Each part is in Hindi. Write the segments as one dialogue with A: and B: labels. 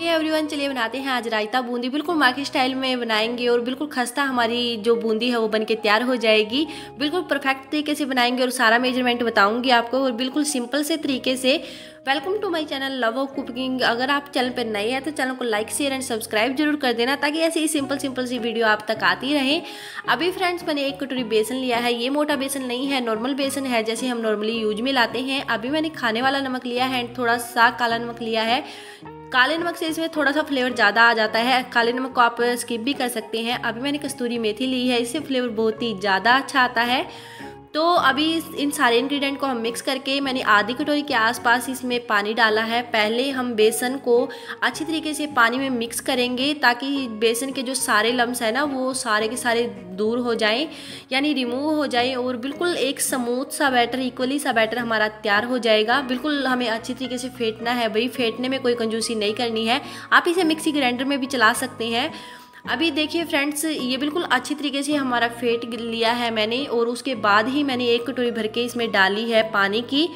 A: ये एवरीवन चलिए बनाते हैं आज रायता बूंदी बिल्कुल माखी स्टाइल में बनाएंगे और बिल्कुल खस्ता हमारी जो बूंदी है वो बन के तैयार हो जाएगी बिल्कुल परफेक्ट तरीके से बनाएंगे और सारा मेजरमेंट बताऊंगी आपको और बिल्कुल सिंपल से तरीके से welcome to my channel love of cooking अगर आप चैनल पर नए हैं तो चैनल को लाइक शेयर एंड सब्सक्राइब जरूर कर देना ताकि ऐसी ही सिंपल सिंपल सी वीडियो आप तक आती रहे अभी फ्रेंड्स मैंने एक कटोरी बेसन लिया है ये मोटा बेसन नहीं है नॉर्मल बेसन है जैसे हम नॉर्मली यूज में लाते हैं अभी मैंने खाने वाला नमक लिया है एंड थोड़ा सा काला नमक लिया है काले नमक से इसमें थोड़ा सा फ्लेवर ज़्यादा आ जाता है काले नमक को आप स्किप भी कर सकते हैं अभी मैंने कस्तूरी मेथी ली है इससे फ्लेवर बहुत ही ज़्यादा अच्छा आता है तो अभी इन सारे इंग्रेडिएंट को हम मिक्स करके मैंने आधी कटोरी के आसपास इसमें पानी डाला है पहले हम बेसन को अच्छी तरीके से पानी में मिक्स करेंगे ताकि बेसन के जो सारे लम्स हैं ना वो सारे के सारे दूर हो जाएं यानी रिमूव हो जाएं और बिल्कुल एक समूथ सा बैटर इक्वली सा बैटर हमारा तैयार हो जाएगा बिल्कुल हमें अच्छी तरीके से फेंटना है भाई फेंटने में कोई कंजूसी नहीं करनी है आप इसे मिक्सी ग्राइंडर में भी चला सकते हैं अभी देखिए फ्रेंड्स ये बिल्कुल अच्छी तरीके से हमारा फेट लिया है मैंने और उसके बाद ही मैंने एक कटोरी भर के इसमें डाली है पानी की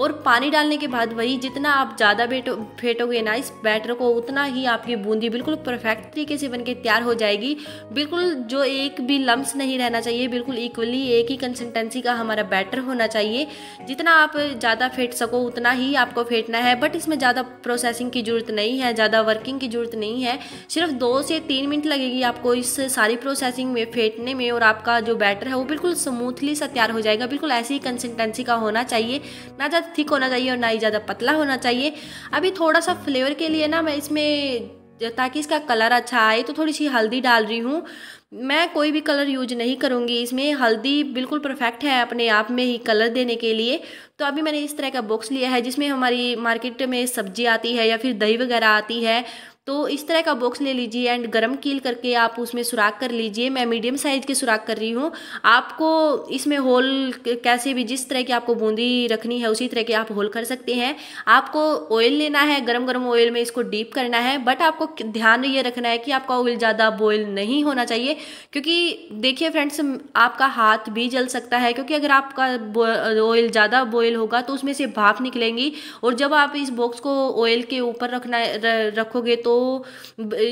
A: और पानी डालने के बाद वही जितना आप ज़्यादा बेटो फेंटोगे ना इस बैटर को उतना ही आपकी बूंदी बिल्कुल परफेक्ट तरीके से बनके तैयार हो जाएगी बिल्कुल जो एक भी लम्स नहीं रहना चाहिए बिल्कुल इक्वली एक ही कंसिस्टेंसी का हमारा बैटर होना चाहिए जितना आप ज़्यादा फेंट सको उतना ही आपको फेंटना है बट इसमें ज़्यादा प्रोसेसिंग की ज़रूरत नहीं है ज़्यादा वर्किंग की ज़रूरत नहीं है सिर्फ दो से तीन मिनट लगेगी आपको इस सारी प्रोसेसिंग में फेंटने में और आपका जो बैटर है वो बिल्कुल स्मूथली सा तैयार हो जाएगा बिल्कुल ऐसी ही कंसिस्टेंसी का होना चाहिए ना ज़्यादा थिक होना चाहिए और ना ही ज़्यादा पतला होना चाहिए अभी थोड़ा सा फ्लेवर के लिए ना मैं इसमें ताकि इसका कलर अच्छा आए तो थोड़ी सी हल्दी डाल रही हूँ मैं कोई भी कलर यूज नहीं करूँगी इसमें हल्दी बिल्कुल परफेक्ट है अपने आप में ही कलर देने के लिए तो अभी मैंने इस तरह का बॉक्स लिया है जिसमें हमारी मार्केट में सब्जी आती है या फिर दही वगैरह आती है तो इस तरह का बॉक्स ले लीजिए एंड गरम कील करके आप उसमें सुराख कर लीजिए मैं मीडियम साइज़ के सुराख कर रही हूँ आपको इसमें होल कैसे भी जिस तरह की आपको बूंदी रखनी है उसी तरह के आप होल कर सकते हैं आपको ऑयल लेना है गरम गरम ऑयल में इसको डीप करना है बट आपको ध्यान ये रखना है कि आपका ऑयल ज़्यादा बॉयल नहीं होना चाहिए क्योंकि देखिए फ्रेंड्स आपका हाथ भी जल सकता है क्योंकि अगर आपका ऑयल ज़्यादा बॉयल होगा तो उसमें से भाप निकलेंगी और जब आप इस बॉक्स को ऑयल के ऊपर रखना रखोगे तो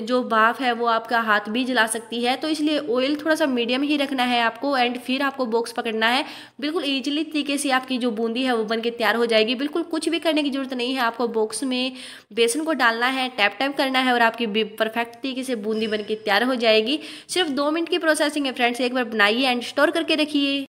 A: जो बाफ है वो आपका हाथ भी जला सकती है तो इसलिए ऑयल थोड़ा सा मीडियम ही रखना है आपको एंड फिर आपको बॉक्स पकड़ना है बिल्कुल ईजिली तरीके से आपकी जो बूंदी है वो बन के तैयार हो जाएगी बिल्कुल कुछ भी करने की ज़रूरत नहीं है आपको बॉक्स में बेसन को डालना है टैप टैप करना है और आपकी परफेक्ट तरीके से बूंदी बन के तैयार हो जाएगी सिर्फ दो मिनट की प्रोसेसिंग है फ्रेंड्स एक बार बनाइए एंड स्टोर करके रखिए